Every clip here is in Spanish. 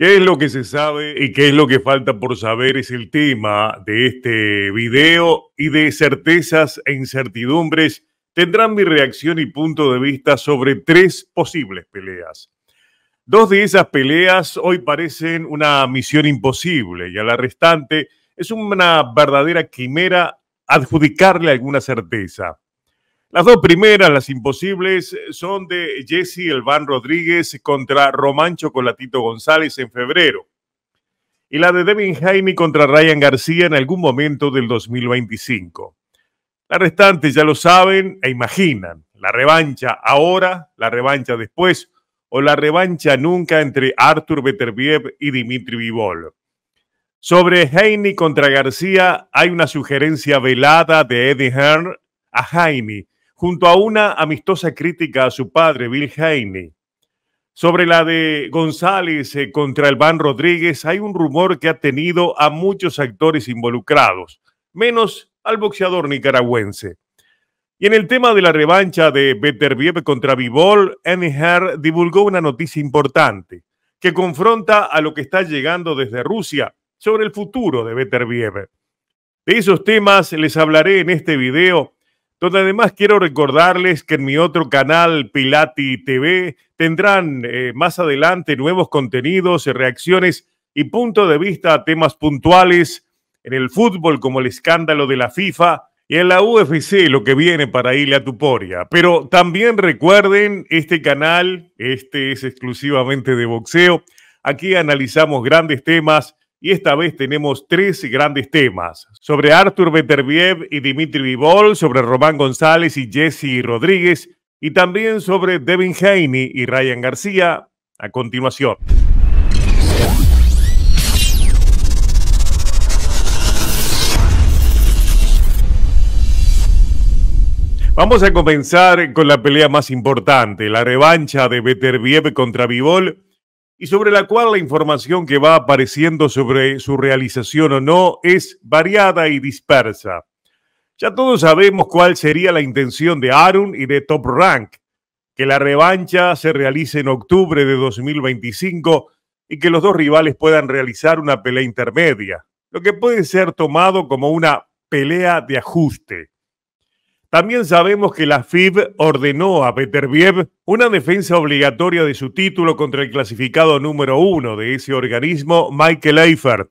¿Qué es lo que se sabe y qué es lo que falta por saber? Es el tema de este video y de certezas e incertidumbres tendrán mi reacción y punto de vista sobre tres posibles peleas. Dos de esas peleas hoy parecen una misión imposible y a la restante es una verdadera quimera adjudicarle alguna certeza. Las dos primeras, las imposibles, son de Jesse Elván Rodríguez contra Román Colatito González en febrero. Y la de Devin Jaime contra Ryan García en algún momento del 2025. Las restantes ya lo saben e imaginan. La revancha ahora, la revancha después o la revancha nunca entre Arthur Beterbiev y Dimitri Vivol. Sobre Heine contra García hay una sugerencia velada de Eddie Hearn a Heine junto a una amistosa crítica a su padre, Bill Haney. Sobre la de González eh, contra Elván Rodríguez, hay un rumor que ha tenido a muchos actores involucrados, menos al boxeador nicaragüense. Y en el tema de la revancha de Beterbiev contra Vivol, Annie divulgó una noticia importante que confronta a lo que está llegando desde Rusia sobre el futuro de Beterbiev. De esos temas les hablaré en este video donde además quiero recordarles que en mi otro canal, Pilati TV, tendrán eh, más adelante nuevos contenidos, reacciones y punto de vista a temas puntuales en el fútbol, como el escándalo de la FIFA y en la UFC, lo que viene para irle tu Tuporia. Pero también recuerden, este canal, este es exclusivamente de boxeo. Aquí analizamos grandes temas y esta vez tenemos tres grandes temas sobre Arthur Beterbiev y Dimitri Vivol, sobre Román González y Jesse Rodríguez y también sobre Devin Haney y Ryan García a continuación. Vamos a comenzar con la pelea más importante, la revancha de Beterbiev contra Vivol y sobre la cual la información que va apareciendo sobre su realización o no es variada y dispersa. Ya todos sabemos cuál sería la intención de Arun y de Top Rank, que la revancha se realice en octubre de 2025 y que los dos rivales puedan realizar una pelea intermedia, lo que puede ser tomado como una pelea de ajuste. También sabemos que la FIB ordenó a Peterbiev una defensa obligatoria de su título contra el clasificado número uno de ese organismo, Michael Eiffert.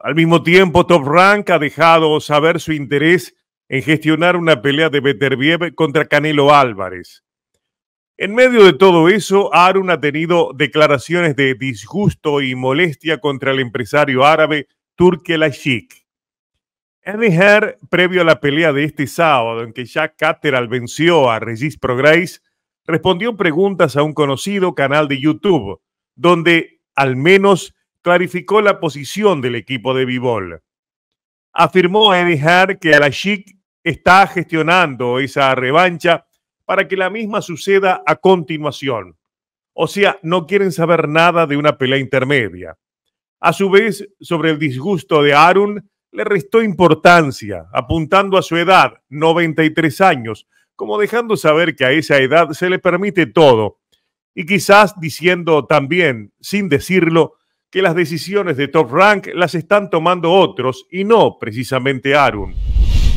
Al mismo tiempo, Top Rank ha dejado saber su interés en gestionar una pelea de Beterbiev contra Canelo Álvarez. En medio de todo eso, Arun ha tenido declaraciones de disgusto y molestia contra el empresario árabe Turkel Eddie Herr, previo a la pelea de este sábado en que Jack Catterall venció a Regis Prograis, respondió preguntas a un conocido canal de YouTube, donde al menos clarificó la posición del equipo de Bivol. Afirmó Eddie Herr que Chic está gestionando esa revancha para que la misma suceda a continuación. O sea, no quieren saber nada de una pelea intermedia. A su vez, sobre el disgusto de Arun, le restó importancia, apuntando a su edad, 93 años, como dejando saber que a esa edad se le permite todo, y quizás diciendo también, sin decirlo, que las decisiones de Top Rank las están tomando otros y no precisamente Arun.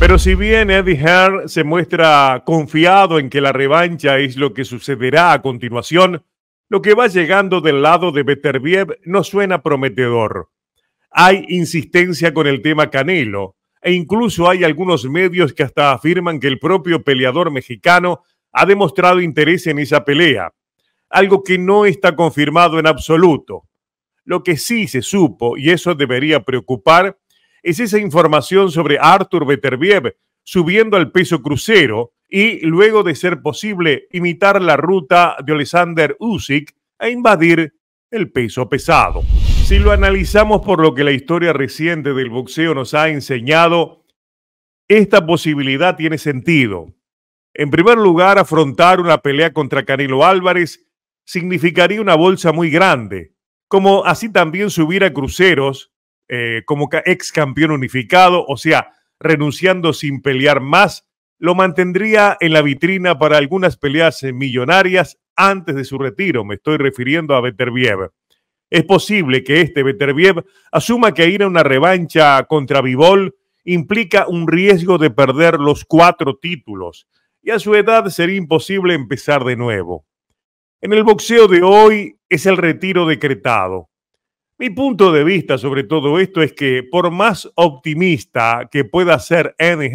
Pero si bien Eddie Hearn se muestra confiado en que la revancha es lo que sucederá a continuación, lo que va llegando del lado de Beterbiev no suena prometedor hay insistencia con el tema Canelo e incluso hay algunos medios que hasta afirman que el propio peleador mexicano ha demostrado interés en esa pelea, algo que no está confirmado en absoluto. Lo que sí se supo, y eso debería preocupar, es esa información sobre Arthur Beterbiev subiendo al peso crucero y, luego de ser posible, imitar la ruta de Alexander Usyk a e invadir el peso pesado. Si lo analizamos por lo que la historia reciente del boxeo nos ha enseñado, esta posibilidad tiene sentido. En primer lugar, afrontar una pelea contra Canelo Álvarez significaría una bolsa muy grande, como así también subir a cruceros eh, como ex campeón unificado, o sea, renunciando sin pelear más, lo mantendría en la vitrina para algunas peleas millonarias antes de su retiro. Me estoy refiriendo a Beterbiev. Es posible que este Beterbiev asuma que ir a una revancha contra Vivol implica un riesgo de perder los cuatro títulos y a su edad sería imposible empezar de nuevo. En el boxeo de hoy es el retiro decretado. Mi punto de vista sobre todo esto es que por más optimista que pueda ser Andy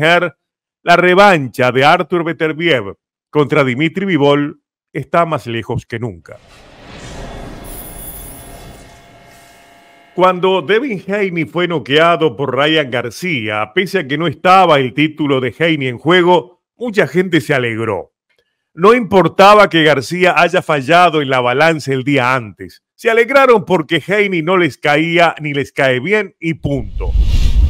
la revancha de Arthur Beterbiev contra Dimitri Vivol está más lejos que nunca. Cuando Devin Haney fue noqueado por Ryan García, pese a que no estaba el título de Haney en juego, mucha gente se alegró. No importaba que García haya fallado en la balanza el día antes. Se alegraron porque Haney no les caía ni les cae bien y punto.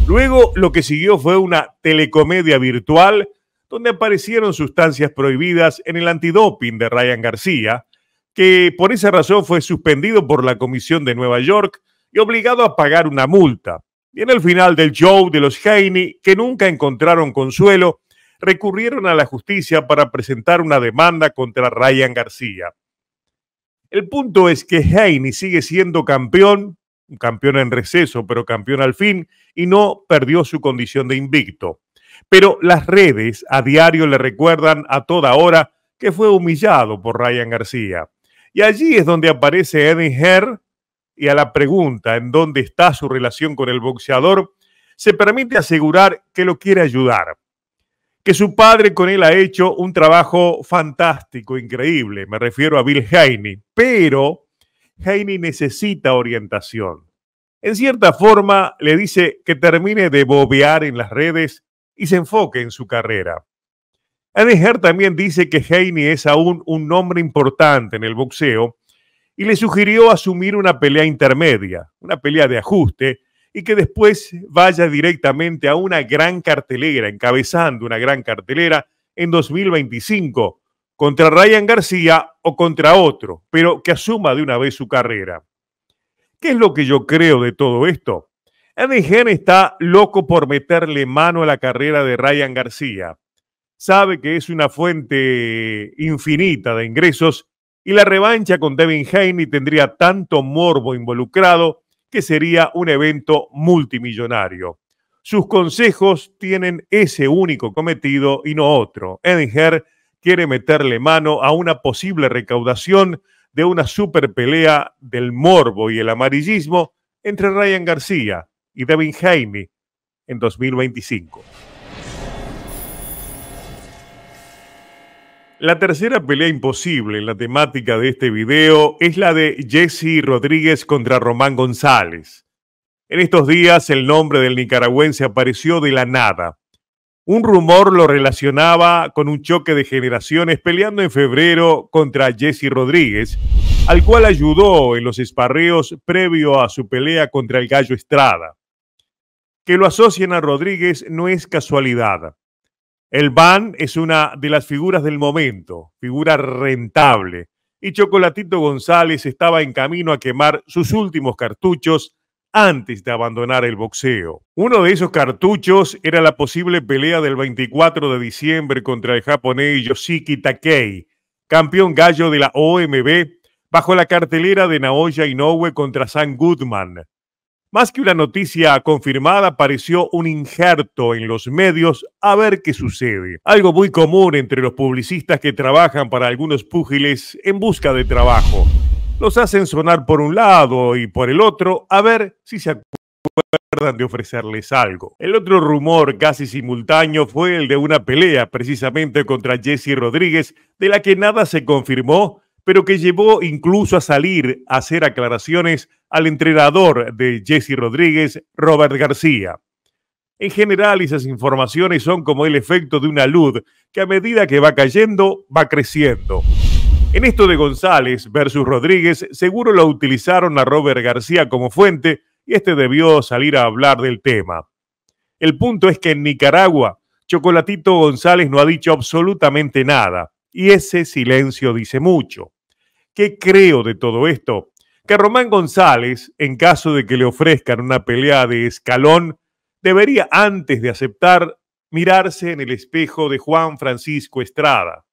Luego lo que siguió fue una telecomedia virtual donde aparecieron sustancias prohibidas en el antidoping de Ryan García, que por esa razón fue suspendido por la Comisión de Nueva York y obligado a pagar una multa. Y en el final del show de los Heine, que nunca encontraron consuelo, recurrieron a la justicia para presentar una demanda contra Ryan García. El punto es que Heine sigue siendo campeón, un campeón en receso, pero campeón al fin, y no perdió su condición de invicto. Pero las redes a diario le recuerdan a toda hora que fue humillado por Ryan García. Y allí es donde aparece Eddie Herr y a la pregunta en dónde está su relación con el boxeador, se permite asegurar que lo quiere ayudar, que su padre con él ha hecho un trabajo fantástico, increíble, me refiero a Bill Haney, pero Haney necesita orientación. En cierta forma, le dice que termine de bobear en las redes y se enfoque en su carrera. Anne también dice que Haney es aún un nombre importante en el boxeo y le sugirió asumir una pelea intermedia, una pelea de ajuste, y que después vaya directamente a una gran cartelera, encabezando una gran cartelera en 2025, contra Ryan García o contra otro, pero que asuma de una vez su carrera. ¿Qué es lo que yo creo de todo esto? MGN está loco por meterle mano a la carrera de Ryan García. Sabe que es una fuente infinita de ingresos y la revancha con Devin Haney tendría tanto morbo involucrado que sería un evento multimillonario. Sus consejos tienen ese único cometido y no otro. Edinger quiere meterle mano a una posible recaudación de una super pelea del morbo y el amarillismo entre Ryan García y Devin Haney en 2025. La tercera pelea imposible en la temática de este video es la de Jesse Rodríguez contra Román González. En estos días el nombre del nicaragüense apareció de la nada. Un rumor lo relacionaba con un choque de generaciones peleando en febrero contra Jesse Rodríguez, al cual ayudó en los esparreos previo a su pelea contra el Gallo Estrada. Que lo asocien a Rodríguez no es casualidad. El Van es una de las figuras del momento, figura rentable, y Chocolatito González estaba en camino a quemar sus últimos cartuchos antes de abandonar el boxeo. Uno de esos cartuchos era la posible pelea del 24 de diciembre contra el japonés Yoshiki Takei, campeón gallo de la OMB, bajo la cartelera de Naoya Inoue contra Sam Goodman. Más que una noticia confirmada, pareció un injerto en los medios a ver qué sucede. Algo muy común entre los publicistas que trabajan para algunos púgiles en busca de trabajo. Los hacen sonar por un lado y por el otro a ver si se acuerdan de ofrecerles algo. El otro rumor casi simultáneo fue el de una pelea precisamente contra Jesse Rodríguez, de la que nada se confirmó pero que llevó incluso a salir a hacer aclaraciones al entrenador de Jesse Rodríguez, Robert García. En general, esas informaciones son como el efecto de una luz que a medida que va cayendo, va creciendo. En esto de González versus Rodríguez, seguro lo utilizaron a Robert García como fuente y este debió salir a hablar del tema. El punto es que en Nicaragua, Chocolatito González no ha dicho absolutamente nada y ese silencio dice mucho. ¿Qué creo de todo esto? Que Román González, en caso de que le ofrezcan una pelea de escalón, debería antes de aceptar mirarse en el espejo de Juan Francisco Estrada.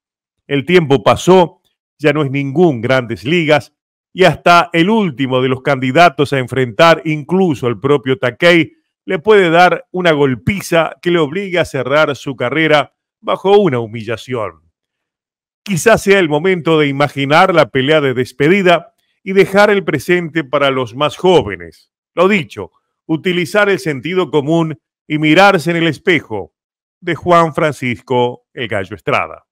El tiempo pasó, ya no es ningún grandes ligas, y hasta el último de los candidatos a enfrentar, incluso el propio Takei, le puede dar una golpiza que le obligue a cerrar su carrera bajo una humillación. Quizás sea el momento de imaginar la pelea de despedida y dejar el presente para los más jóvenes. Lo dicho, utilizar el sentido común y mirarse en el espejo de Juan Francisco El Gallo Estrada.